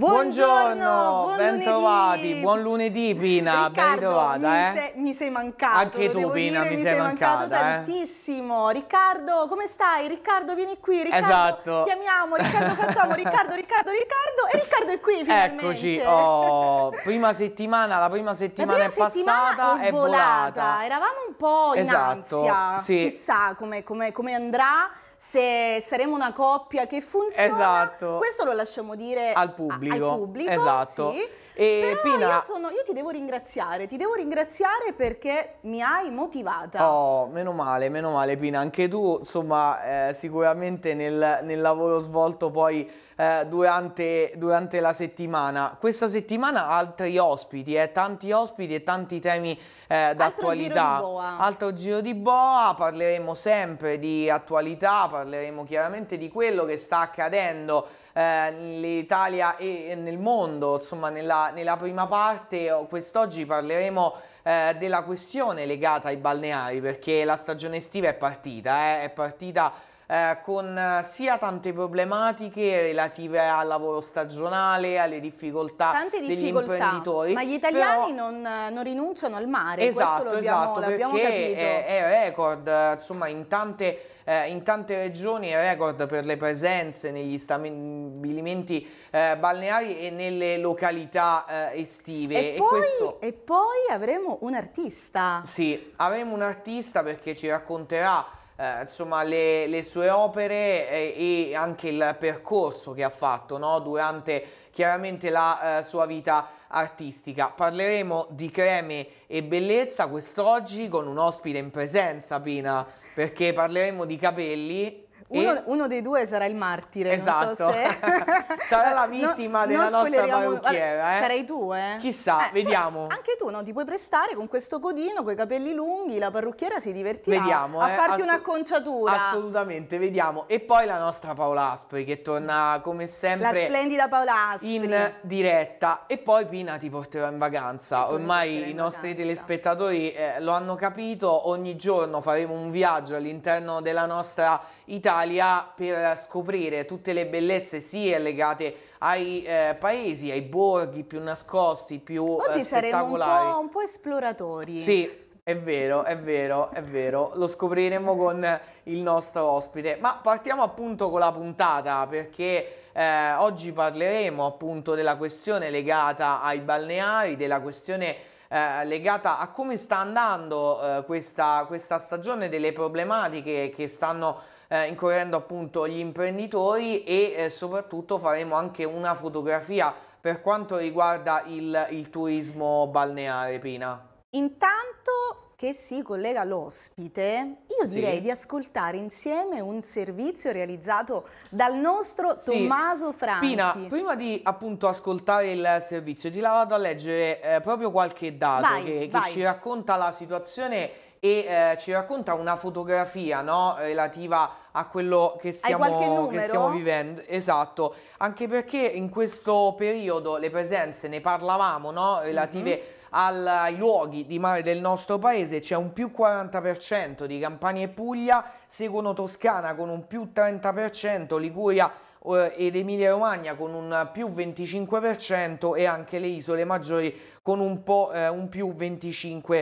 Buongiorno, buongiorno bentrovati, lunedì. buon lunedì Pina, Riccardo, ben trovata. Mi, eh? mi, sei mancato. Anche tu Pina, dire, mi, mi sei, sei mancata, mancato eh? tantissimo. Riccardo, come stai? Riccardo, vieni qui. Riccardo, esatto. Chiamiamo, Riccardo, facciamo, Riccardo, Riccardo, Riccardo. E Riccardo è qui finalmente. Eccoci, oh, prima settimana, la prima settimana la prima è settimana passata, è volata. volata. Eravamo un po' in esatto, ansia, sì. chissà come, come, come andrà se saremo una coppia che funziona. Esatto. Questo lo lasciamo dire al pubblico. Al pubblico esatto. Sì. E Però Pina... io, sono, io ti devo ringraziare, ti devo ringraziare perché mi hai motivata. Oh, meno male, meno male Pina, anche tu insomma eh, sicuramente nel, nel, lavoro svolto poi eh, durante, durante, la settimana. Questa settimana altri ospiti, eh, tanti ospiti e tanti temi eh, d'attualità. Altro, giro di boa. Altro giro di boa, parleremo sempre di attualità, parleremo chiaramente di quello che sta accadendo nell'Italia eh, e nel mondo, insomma nella, nella prima parte quest'oggi parleremo eh, della questione legata ai balneari perché la stagione estiva è partita, eh, è partita eh, con eh, sia tante problematiche relative al lavoro stagionale, alle difficoltà, difficoltà degli imprenditori. Ma gli italiani però... non, non, rinunciano al mare, esatto, questo esatto, esatto l'abbiamo capito. È, è record, insomma in tante, eh, in tante regioni è record per le presenze negli, stamenti, stabilimenti eh, balneari e nelle località eh, estive. E, e, poi, questo... e poi avremo un artista. Sì, avremo un artista perché ci racconterà eh, insomma, le, le, sue opere eh, e anche il percorso che ha fatto no? durante chiaramente la eh, sua vita artistica. Parleremo di creme e bellezza quest'oggi con un ospite in presenza, Pina, perché parleremo di capelli uno, e... uno, dei due sarà il martire, esatto. So se... sarà la vittima no, della nostra parrucchiera. Eh? Sarei tu, eh? Chissà, eh, vediamo. Tu, anche tu, no? Ti puoi prestare con questo codino, con i capelli lunghi, la parrucchiera si divertirà vediamo, a eh? farti un'acconciatura. Assolutamente, vediamo. E poi la nostra Paola Aspri che torna come sempre... La splendida Paola Aspri. In diretta. E poi Pina ti porterò in vacanza. Ormai i nostri vacanza. telespettatori eh, lo hanno capito. Ogni giorno faremo un viaggio all'interno della nostra Italia l'Italia per scoprire tutte le bellezze sia legate ai eh, paesi, ai borghi più nascosti, più Oggi eh, spettacolari. Oggi saremo un po', un po' esploratori. Sì, è vero, è vero, è vero, lo scopriremo con il nostro ospite. Ma partiamo appunto con la puntata perché eh, oggi parleremo appunto della questione legata ai balneari, della questione eh, legata a come sta andando eh, questa, questa stagione, delle problematiche che stanno eh, incorrendo appunto gli imprenditori e eh, soprattutto faremo anche una fotografia per quanto riguarda il, il turismo balneare, Pina. Intanto che si collega l'ospite, io direi di ascoltare insieme un servizio realizzato dal nostro sì. Tommaso Franchi. Pina, prima di appunto ascoltare il servizio, ti la vado a leggere eh, proprio qualche dato vai, che, vai. che, ci racconta la situazione e eh, ci racconta una fotografia no, relativa a quello che stiamo, che stiamo, vivendo. Esatto, anche perché in questo periodo le presenze, ne parlavamo, no? relative... Mm -hmm ai luoghi di mare del nostro paese c'è un più 40% di Campania e Puglia, seguono Toscana con un più 30%, Liguria eh, ed Emilia Romagna con un più 25% e anche le isole maggiori con un, po', eh, un più 25%.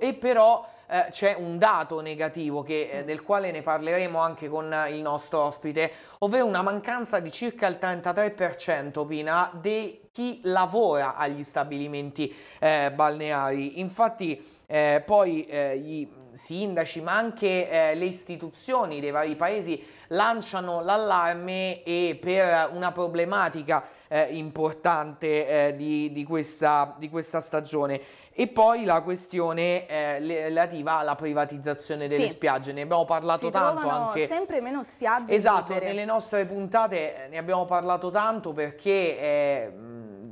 Eh, e però eh, c'è un dato negativo che, eh, del quale ne parleremo anche con eh, il nostro ospite, ovvero una mancanza di circa il 33% Pina di chi lavora agli stabilimenti eh, balneari. Infatti eh, poi gli eh, sindaci ma anche eh, le istituzioni dei vari paesi lanciano l'allarme e per una problematica eh, importante eh, di, di, questa, di, questa, stagione. E poi la questione eh, relativa alla privatizzazione delle sì. spiagge, ne abbiamo parlato si tanto anche. sempre meno spiagge. Esatto, libere. nelle nostre puntate eh, ne abbiamo parlato tanto perché eh,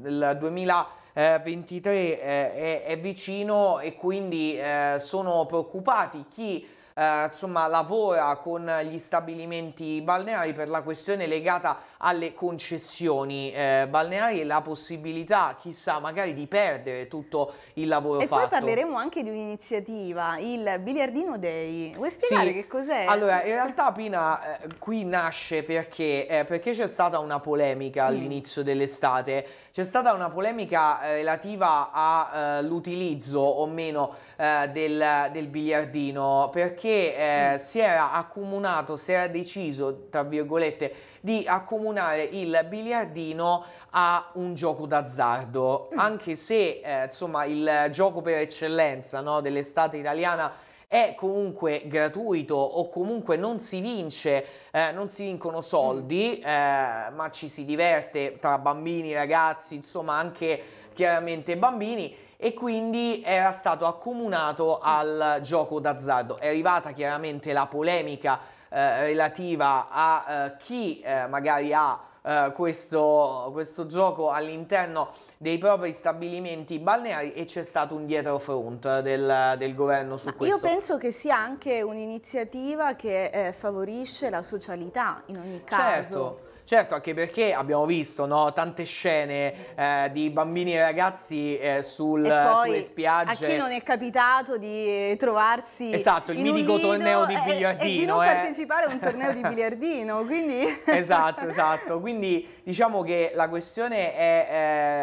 il 2000 23 eh, è, è, vicino e quindi sono preoccupati chi eh, insomma, lavora con gli stabilimenti balneari per la questione legata a alle concessioni eh, balneari e la possibilità, chissà, magari di perdere tutto il lavoro e fatto. E poi parleremo anche di un'iniziativa, il Biliardino Day. Vuoi spiegare sì. che cos'è? Allora, in realtà Pina eh, qui nasce perché eh, c'è stata una polemica mm. all'inizio dell'estate. C'è stata una polemica eh, relativa all'utilizzo eh, o meno eh, del, del, biliardino perché mm. si era accomunato, si era deciso, tra virgolette, di accomunare paragonare il biliardino a un gioco d'azzardo, mm. anche se eh, insomma il gioco per eccellenza no, dell'estate italiana è comunque gratuito o comunque non si vince, eh, non si vincono soldi, mm. eh, ma ci si diverte tra bambini, ragazzi, insomma anche chiaramente bambini e quindi era stato accomunato mm. al gioco d'azzardo. È arrivata chiaramente la polemica eh, relativa a eh, chi eh, magari ha Uh, questo, questo, gioco all'interno dei propri stabilimenti balneari e c'è stato un dietrofront del, del governo su Ma questo. Io penso che sia anche un'iniziativa che eh, favorisce la socialità in ogni caso. Certo. Certo, anche perché abbiamo visto no, tante scene eh, di bambini e ragazzi eh, sul, poi, sulle spiagge. A chi non è capitato di trovarsi Esatto, il mitico nido, torneo di biliardino. E, e di non eh. partecipare a un torneo di biliardino, quindi... Esatto, esatto. Quindi diciamo che la questione è,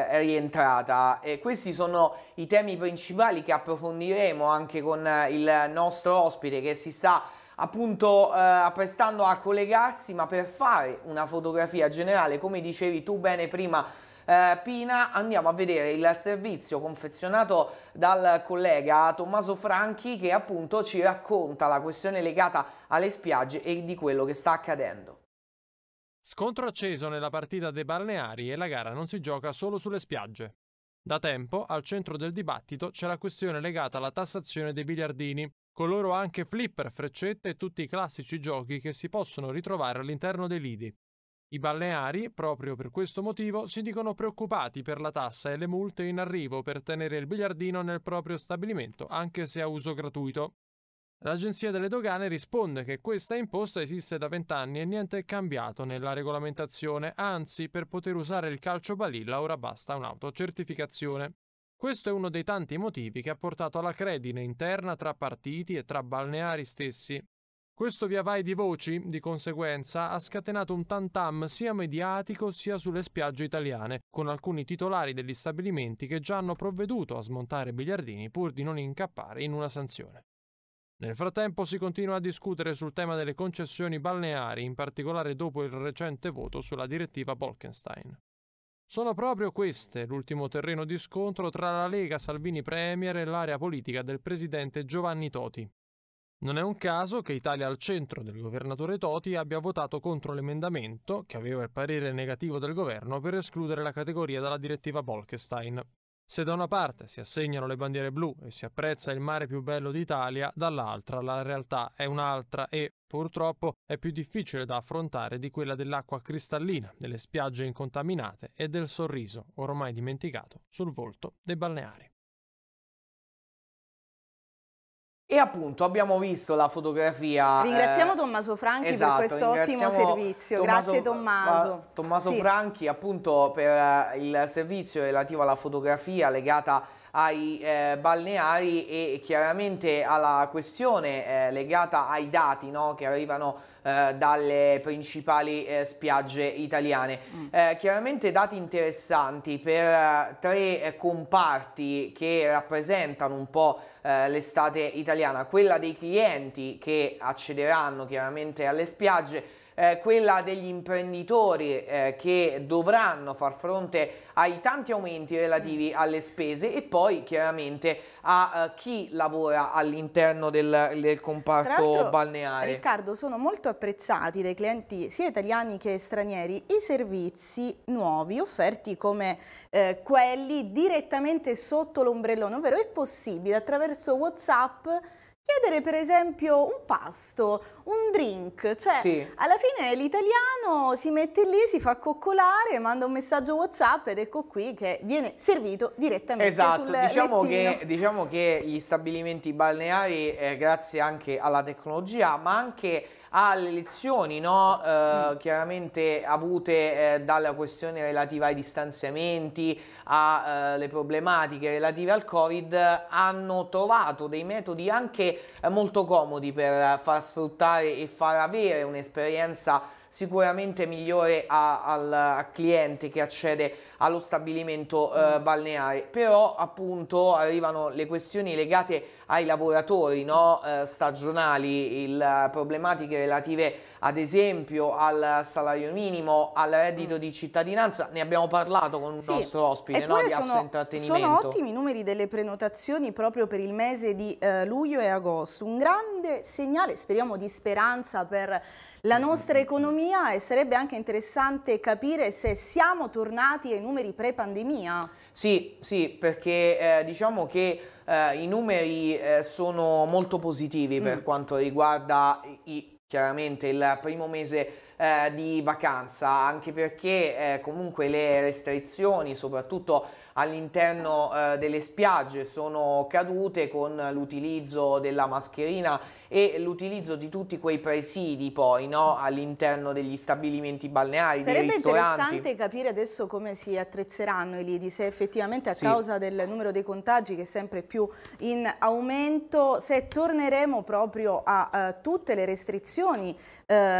eh, è rientrata. E questi sono i temi principali che approfondiremo anche con il nostro ospite che si sta appunto eh, prestando a collegarsi, ma per fare una fotografia generale, come dicevi tu bene prima, eh, Pina, andiamo a vedere il servizio confezionato dal collega Tommaso Franchi che appunto ci racconta la questione legata alle spiagge e di quello che sta accadendo. Scontro acceso nella partita dei balneari e la gara non si gioca solo sulle spiagge. Da tempo al centro del dibattito c'è la questione legata alla tassazione dei biliardini, con loro anche flipper, freccette e tutti i classici giochi che si possono ritrovare all'interno dei lidi. I balneari, proprio per questo motivo, si dicono preoccupati per la tassa e le multe in arrivo per tenere il biliardino nel proprio stabilimento, anche se a uso gratuito. L'Agenzia delle Dogane risponde che questa imposta esiste da vent'anni e niente è cambiato nella regolamentazione, anzi per poter usare il calcio balilla ora basta un'autocertificazione. Questo è uno dei tanti motivi che ha portato alla credine interna tra partiti e tra balneari stessi. Questo via vai di voci, di conseguenza, ha scatenato un tantam sia mediatico sia sulle spiagge italiane, con alcuni titolari degli stabilimenti che già hanno provveduto a smontare biliardini pur di non incappare in una sanzione. Nel frattempo si continua a discutere sul tema delle concessioni balneari, in particolare dopo il recente voto sulla direttiva Bolkenstein. Sono proprio queste l'ultimo terreno di scontro tra la Lega Salvini Premier e l'area politica del presidente Giovanni Toti. Non è un caso che Italia al centro del governatore Toti abbia votato contro l'emendamento, che aveva il parere negativo del governo, per escludere la categoria dalla direttiva Bolkestein. Se da una parte si assegnano le bandiere blu e si apprezza il mare più bello d'Italia, dall'altra la realtà è un'altra e, purtroppo, è più difficile da affrontare di quella dell'acqua cristallina, delle spiagge incontaminate e del sorriso, ormai dimenticato, sul volto dei balneari. E appunto abbiamo visto la fotografia. Eh, ringraziamo eh, Tommaso Franchi esatto, per questo ottimo servizio. Tommaso, Grazie Tommaso. Tommaso sì. Franchi appunto per eh, il servizio relativo alla fotografia legata ai eh, balneari e chiaramente alla questione eh, legata ai dati no, che arrivano eh, dalle principali eh, spiagge italiane. Mm. Eh, chiaramente dati interessanti per tre comparti che rappresentano un po' l'estate italiana, quella dei clienti che accederanno chiaramente alle spiagge, eh, quella degli imprenditori eh, che dovranno far fronte ai tanti aumenti relativi alle spese e poi chiaramente a eh, chi lavora all'interno del, del comparto balneare. Riccardo, sono molto apprezzati dai clienti sia italiani che stranieri i servizi nuovi offerti come eh, quelli direttamente sotto l'ombrellone, ovvero è possibile attraverso WhatsApp chiedere per esempio un pasto, un drink, cioè sì. alla fine l'italiano si mette lì, si fa coccolare, manda un messaggio Whatsapp ed ecco qui che viene servito direttamente esatto. diciamo che, diciamo che, gli stabilimenti balneari, eh, grazie anche alla tecnologia, ma anche alle lezioni no? eh, mm. chiaramente avute eh, dalla questione relativa ai distanziamenti, alle eh, problematiche relative al Covid, hanno trovato dei metodi anche molto comodi per far sfruttare e far avere un'esperienza sicuramente migliore a, al cliente che accede allo stabilimento mm. eh, balneare, però appunto arrivano le questioni legate ai lavoratori no? eh, stagionali, il, eh, problematiche relative ad esempio al salario minimo, al reddito mm. di cittadinanza, ne abbiamo parlato con il sì, nostro ospite no? di sono, Assointrattenimento. Sono ottimi i numeri delle prenotazioni proprio per il mese di eh, luglio e agosto, un grande segnale, speriamo di speranza per la mm, nostra economia e sarebbe anche interessante capire se siamo tornati in numeri pre-pandemia. Sì, sì, perché eh, diciamo che eh, i numeri eh, sono molto positivi mm. per quanto riguarda i, chiaramente il primo mese eh, di vacanza, anche perché eh, comunque le restrizioni, soprattutto all'interno eh, delle spiagge, sono cadute con l'utilizzo della mascherina e l'utilizzo di tutti quei presidi poi no? all'interno degli stabilimenti balneari, Sarebbe dei ristoranti. Sarebbe interessante capire adesso come si attrezzeranno i lidi, se effettivamente a sì. causa del numero dei contagi che è sempre più in aumento, se torneremo proprio a uh, tutte le restrizioni uh,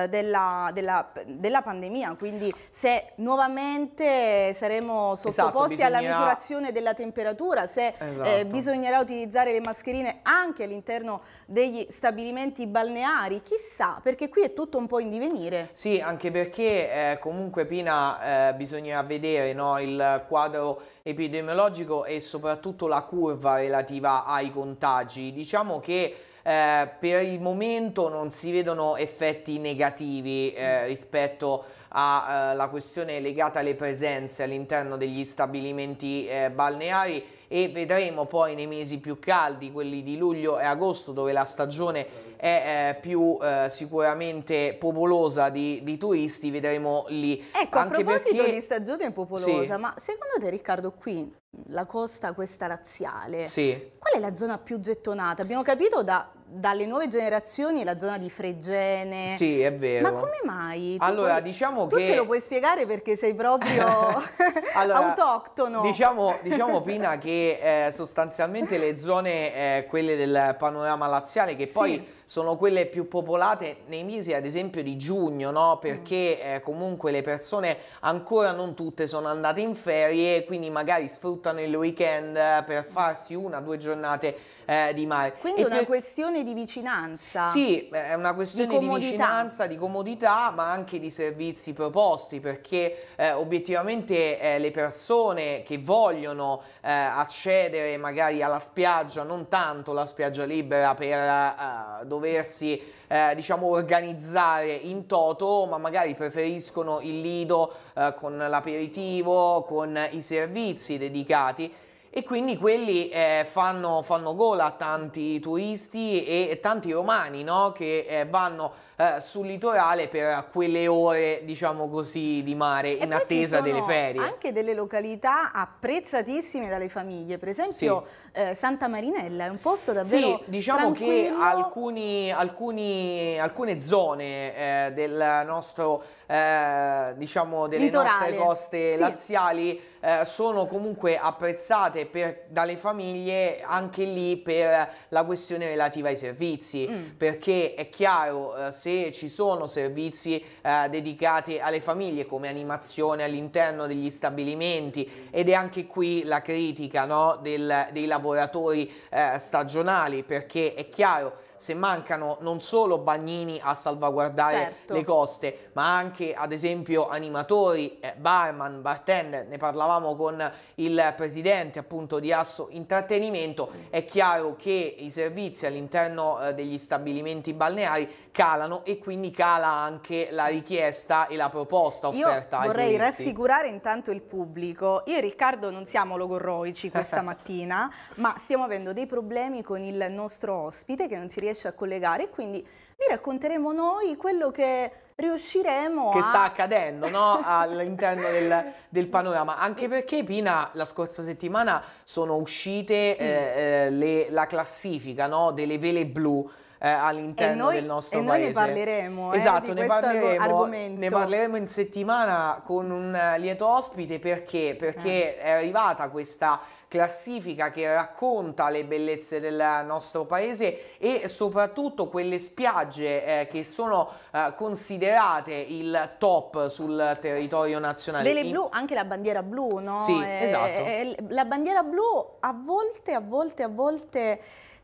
della, della, della, pandemia, quindi se nuovamente saremo sottoposti esatto, bisognerà... alla misurazione della temperatura, se eh, esatto. eh, bisognerà utilizzare le mascherine anche all'interno degli stabilimenti stabilimenti balneari, chissà, perché qui è tutto un po' in divenire. Sì, anche perché eh, comunque Pina eh, bisognerà vedere no, il quadro epidemiologico e soprattutto la curva relativa ai contagi. Diciamo che eh, per il momento non si vedono effetti negativi eh, rispetto a alla eh, questione legata alle presenze all'interno degli stabilimenti eh, balneari e vedremo poi nei mesi più caldi, quelli di luglio e agosto, dove la stagione è eh, più eh, sicuramente popolosa di, di, turisti, vedremo lì. Ecco, Anche a proposito perché... di stagione popolosa, sì. ma secondo te Riccardo qui la costa questa razziale, sì. qual è la zona più gettonata? Abbiamo capito da dalle nuove generazioni la zona di Fregene. Sì, è vero. Ma come mai? Tu allora, puoi, diciamo tu che... Tu ce lo puoi spiegare perché sei proprio allora, autoctono. Diciamo, diciamo Pina, che eh, sostanzialmente le zone, eh, quelle del panorama laziale, che poi... Sì sono quelle più popolate nei mesi ad esempio di giugno, no? Mm. perché eh, comunque le persone ancora non tutte sono andate in ferie, quindi magari sfruttano il weekend eh, per mm. farsi una o due giornate eh, di mare. Quindi è una per... questione di vicinanza. Sì, eh, è una questione di, di, vicinanza, di comodità, ma anche di servizi proposti, perché eh, obiettivamente eh, le persone che vogliono accedere magari alla spiaggia, non tanto la spiaggia libera per... Uh, doversi eh, diciamo organizzare in toto, ma magari preferiscono il lido eh, con l'aperitivo, con i servizi dedicati e quindi quelli eh, fanno, fanno, gola a tanti turisti e tanti romani no? che eh, vanno eh, sul litorale per quelle ore, diciamo così, di mare in attesa delle ferie. Anche delle località apprezzatissime dalle famiglie, per esempio sì. eh, Santa Marinella è un posto davvero Sì, diciamo tranquillo. che alcuni, alcuni, alcune zone eh, del nostro, eh, diciamo, delle litorale. nostre coste sì. laziali eh, sono comunque apprezzate per, dalle famiglie anche lì per la questione relativa ai servizi, mm. perché è chiaro, se se ci sono servizi eh, dedicati alle famiglie come animazione all'interno degli stabilimenti ed è anche qui la critica no, del, dei lavoratori eh, stagionali perché è chiaro se mancano non solo bagnini a salvaguardare certo. le coste, ma anche ad esempio animatori, eh, barman, bartender, ne parlavamo con il presidente appunto di Asso Intrattenimento, è chiaro che i servizi all'interno eh, degli stabilimenti balneari calano e quindi cala anche la richiesta e la proposta offerta. Io vorrei rassicurare intanto il pubblico. Io e Riccardo non siamo logorroici questa mattina, ma stiamo avendo dei problemi con il nostro ospite che non si riesce riesce a collegare. Quindi vi racconteremo noi quello che riusciremo che a... sta accadendo no? all'interno del, del, panorama anche perché Pina la scorsa settimana sono uscite eh, eh, le, la classifica no? delle vele blu eh, all'interno noi, del nostro paese. E noi ne parleremo, eh, esatto, ne parleremo, argomento. ne parleremo in settimana con un lieto ospite perché, perché eh. è arrivata questa classifica che racconta le bellezze del nostro paese e soprattutto quelle spiagge eh, che sono eh, considerate il top sul territorio nazionale. Delle blu, anche la bandiera blu, no? Sì, è, eh, esatto. È, eh, la bandiera blu a volte, a volte, a volte...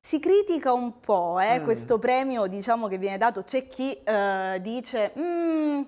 Si critica un po' eh, mm. questo premio diciamo, che viene dato, c'è chi eh, dice... Mm,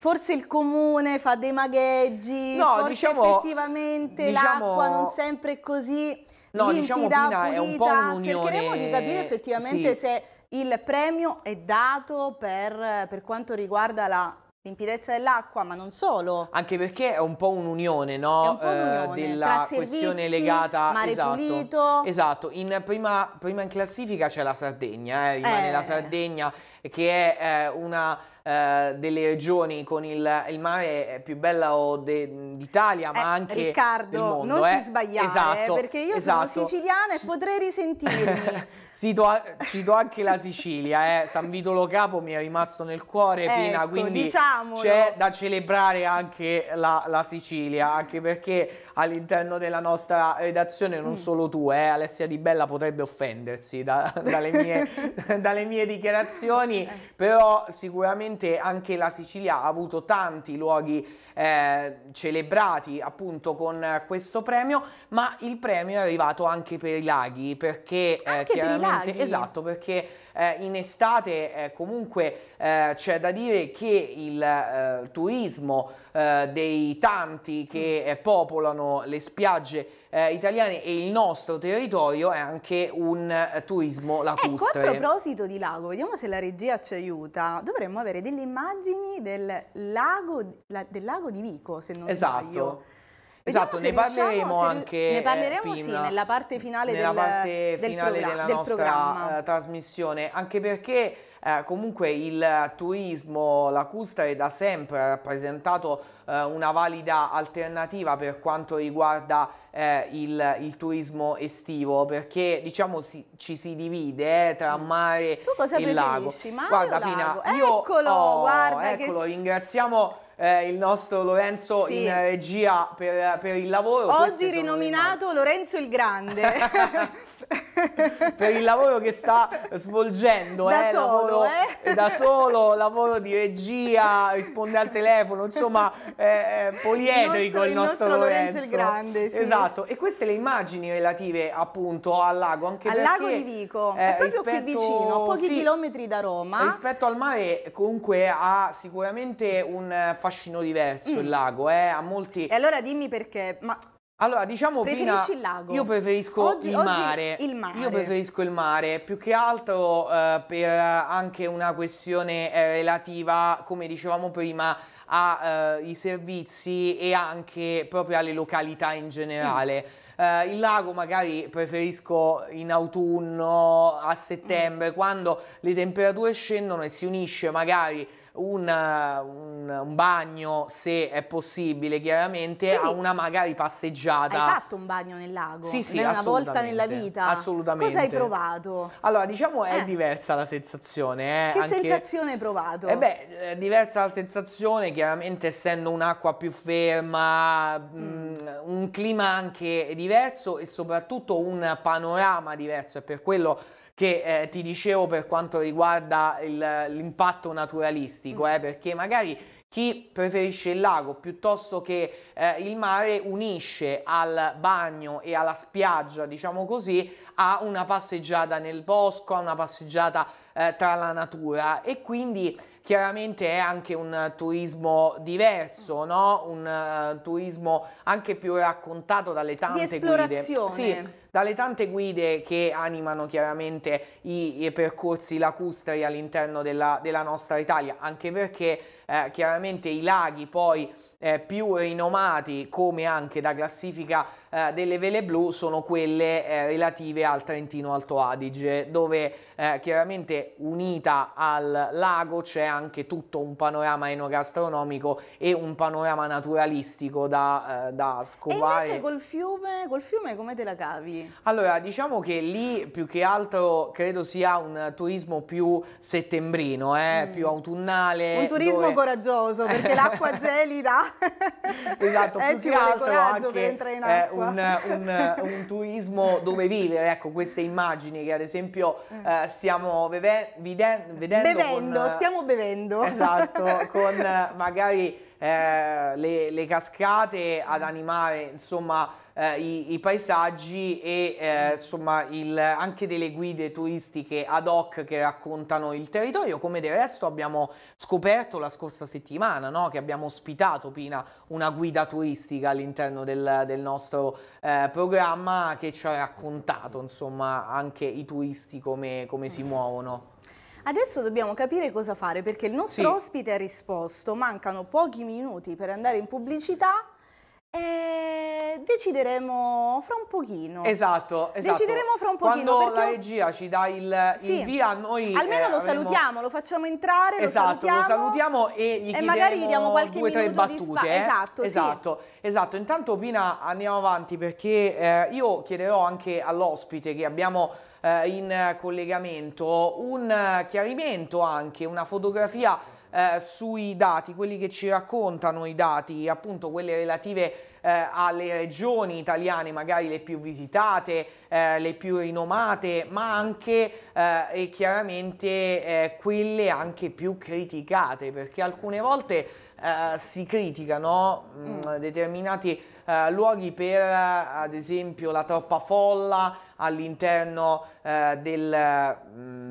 forse il comune fa dei magheggi, no, forse diciamo, effettivamente diciamo, l'acqua non sempre è così no, limpida, diciamo, Pina, È un po un'unione... Cercheremo di capire effettivamente sì. se il premio è dato per, per quanto riguarda la limpidezza dell'acqua, ma non solo. Anche perché è un po' un'unione, no? Un po un eh, della servizi, questione legata mare esatto. pulito. Esatto, in prima, prima in classifica c'è la Sardegna, eh, rimane eh. la Sardegna che è eh, una eh, delle regioni con il, il mare più bella d'Italia, ma eh, anche Riccardo, mondo, non ti eh. sbagliare, esatto, perché io esatto. sono siciliana e potrei risentirmi. cito, cito, anche la Sicilia, eh. San Vito Lo Capo mi è rimasto nel cuore, ecco, Pina, quindi c'è da celebrare anche la, la Sicilia, anche perché all'interno della nostra redazione, non mm. solo tu, eh, Alessia Di Bella potrebbe offendersi da, dalle, mie, dalle mie dichiarazioni, però sicuramente sicuramente anche la Sicilia ha avuto tanti luoghi eh, celebrati appunto con questo premio, ma il premio è arrivato anche per i laghi, perché eh, chiaramente per i laghi. esatto, perché eh, in estate eh, comunque eh, c'è da dire che il eh, turismo eh, dei tanti che mm. popolano le spiagge italiane e il nostro territorio è anche un turismo lacustre. Ecco, a proposito di lago, vediamo se la regia ci aiuta. Dovremmo avere delle immagini del lago, la, del lago di Vico, se non esatto. sbaglio. Esatto. Esatto, ne parleremo anche ne eh, parleremo, sì, nella parte finale, nella del, parte finale della del nostra programma. Eh, trasmissione, anche perché eh, comunque il turismo lacustre da sempre ha rappresentato eh, una valida alternativa per quanto riguarda eh, il, il, turismo estivo perché diciamo si, ci si divide eh, tra mm. mare e lago. Tu cosa preferisci, mare guarda, Pina, Io, eccolo, oh, guarda eccolo, che... ringraziamo eh, il nostro Lorenzo sì. in regia per, per, il lavoro. Oggi rinominato Lorenzo il Grande. per il lavoro che sta svolgendo. Da eh, solo, lavoro, eh? Da solo, lavoro di regia, risponde al telefono, insomma, eh, eh poliedrico il nostro, il nostro, nostro Lorenzo. il Grande, sì. Esatto, e queste le immagini relative appunto al lago. Anche al lago di Vico, eh, è proprio rispetto, qui vicino, pochi sì, chilometri da Roma. Rispetto al mare comunque ha sicuramente un fascino diverso mm. il lago, eh, a molti... E allora dimmi perché, ma allora, diciamo Preferisci il lago? Io preferisco oggi, il, oggi mare. il mare. Io preferisco il mare, più che altro eh, per anche una questione eh, relativa, come dicevamo prima, ai eh, servizi e anche proprio alle località in generale. Mm. Eh, il lago magari preferisco in autunno, a settembre, mm. quando le temperature scendono e si unisce magari una, un, un, bagno, se è possibile, chiaramente, Quindi, a una magari passeggiata. Hai fatto un bagno nel lago? Sì, sì, una volta nella vita. Assolutamente. Cosa hai provato? Allora, diciamo è eh. diversa la sensazione. Eh. Che Anche, sensazione hai provato? Eh beh, è eh, diversa la sensazione, chiaramente essendo un'acqua più ferma, mm. mh, mm, un clima anche diverso e soprattutto un panorama diverso, è per quello che eh, ti dicevo per quanto riguarda il, l'impatto naturalistico, mm. eh, perché magari chi preferisce il lago piuttosto che eh, il mare unisce al bagno e alla spiaggia, diciamo così, a una passeggiata nel bosco, a una passeggiata eh, tra la natura e quindi chiaramente è anche un turismo diverso, no? un uh, turismo anche più raccontato dalle tante guide. Sì, dalle tante guide che animano chiaramente i, i percorsi lacustri all'interno della, della, nostra Italia, anche perché eh, chiaramente i laghi poi eh, più rinomati come anche da classifica eh, delle vele blu sono quelle eh, relative al Trentino Alto Adige, dove eh, chiaramente unita al lago c'è anche tutto un panorama enogastronomico e un panorama naturalistico da, eh, da scovare. E invece col fiume, col fiume come te la cavi? Allora, diciamo che lì più che altro credo sia un turismo più settembrino, eh, mm. più autunnale. Un turismo dove... coraggioso, perché l'acqua gelida... esatto, eh, più ci che altro coraggio anche, per entrare in acqua un, un, un, turismo dove vivere, ecco queste immagini che ad esempio mm. eh, stiamo beve, vide, vedendo. Bevendo, con, eh, stiamo bevendo. Esatto, con eh, magari eh, le, le cascate ad animare insomma eh, i, i, paesaggi e eh, insomma il, anche delle guide turistiche ad hoc che raccontano il territorio, come del resto abbiamo scoperto la scorsa settimana, no? che abbiamo ospitato Pina una guida turistica all'interno del, del, nostro eh, programma che ci ha raccontato insomma anche i turisti come, come si muovono. Adesso dobbiamo capire cosa fare perché il nostro sì. ospite ha risposto, mancano pochi minuti per andare in pubblicità eh, decideremo fra un pochino. Esatto, esatto. Decideremo fra un pochino. Quando perché... la regia ci dà il, sì. il via, noi... Eh, Almeno eh, lo avremo... salutiamo, lo facciamo entrare, esatto, lo salutiamo. Lo salutiamo e gli e magari diamo qualche due, tre battute. Eh? Esatto, esatto, sì. esatto. Intanto Pina andiamo avanti perché eh, io chiederò anche all'ospite che abbiamo eh, in collegamento un chiarimento anche, una fotografia eh, sui dati, quelli che ci raccontano i dati, appunto quelle relative eh, alle regioni italiane, magari le più visitate, eh, le più rinomate, ma anche eh, e chiaramente eh, quelle anche più criticate, perché alcune volte eh, si criticano mm. mm. determinati luoghi per ad esempio la troppa folla all'interno del... Mh, mm,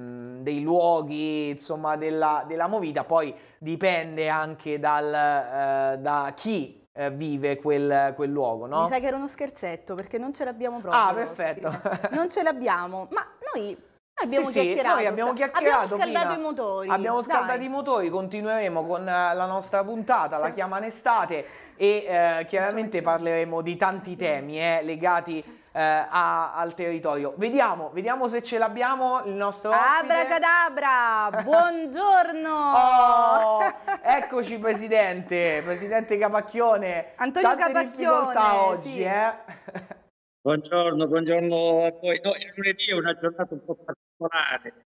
dei luoghi, insomma, della, della movita, poi dipende anche dal, eh, da chi eh, vive quel, quel, luogo, no? Mi sa che era uno scherzetto, perché non ce l'abbiamo proprio. Ah, perfetto. non ce l'abbiamo, ma noi Abbiamo sì, chiacchierato. Sì, noi abbiamo chiacchierato. Abbiamo scaldato Mina, i motori. Abbiamo scaldato dai. i motori, continueremo con eh, la nostra puntata, la chiama in estate e eh, chiaramente parleremo di tanti temi eh, legati eh, a, al territorio. Vediamo, vediamo se ce l'abbiamo il nostro Abracadabra, buongiorno! oh, eccoci presidente, presidente Capacchione. Antonio Tante Capacchione, oggi, sì. eh? buongiorno, buongiorno a voi. No, il lunedì è una giornata un po' particolare.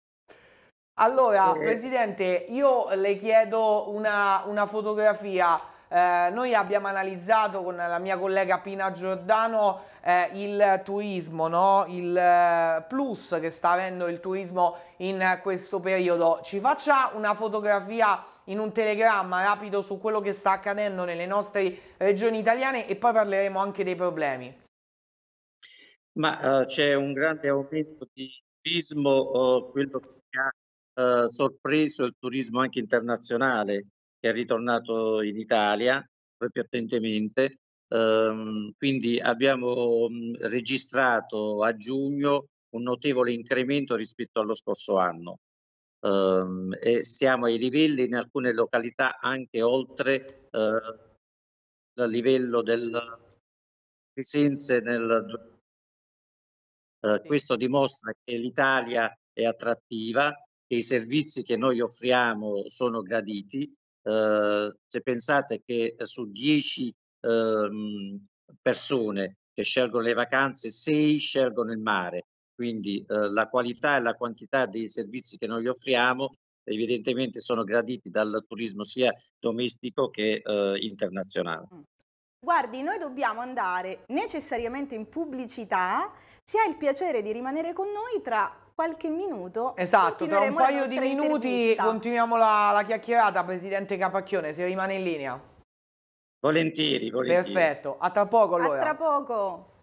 Allora, eh. Presidente, io le chiedo una, una fotografia eh, noi abbiamo analizzato con la mia collega Pina Giordano eh, il turismo, no? il eh, plus che sta avendo il turismo in questo periodo. Ci faccia una fotografia in un telegramma rapido su quello che sta accadendo nelle nostre regioni italiane e poi parleremo anche dei problemi. Ma eh, c'è un grande aumento di turismo, eh, quello che ha eh, sorpreso il turismo anche internazionale che è ritornato in Italia proprio attentamente. Um, quindi abbiamo mhmm, registrato a giugno un notevole incremento rispetto allo scorso anno um, e siamo ai livelli in alcune località anche oltre uh, il livello del presenze nel uh, questo dimostra che l'Italia è attrattiva, che i servizi che noi offriamo sono graditi Ehm, se pensate che eh, su 10 eh, persone che scelgono le vacanze, 6 scelgono il mare, quindi eh, la qualità e la quantità dei servizi che noi offriamo evidentemente sono graditi dal turismo sia domestico che eh, internazionale. Mm. Guardi, noi dobbiamo andare necessariamente in pubblicità, si ha il piacere di rimanere con noi tra qualche minuto. Esatto, tra un paio di minuti intervista. continuiamo la, la chiacchierata, Presidente Capacchione, se rimane in linea. Volentieri, volentieri. Perfetto, a tra poco allora. A tra poco.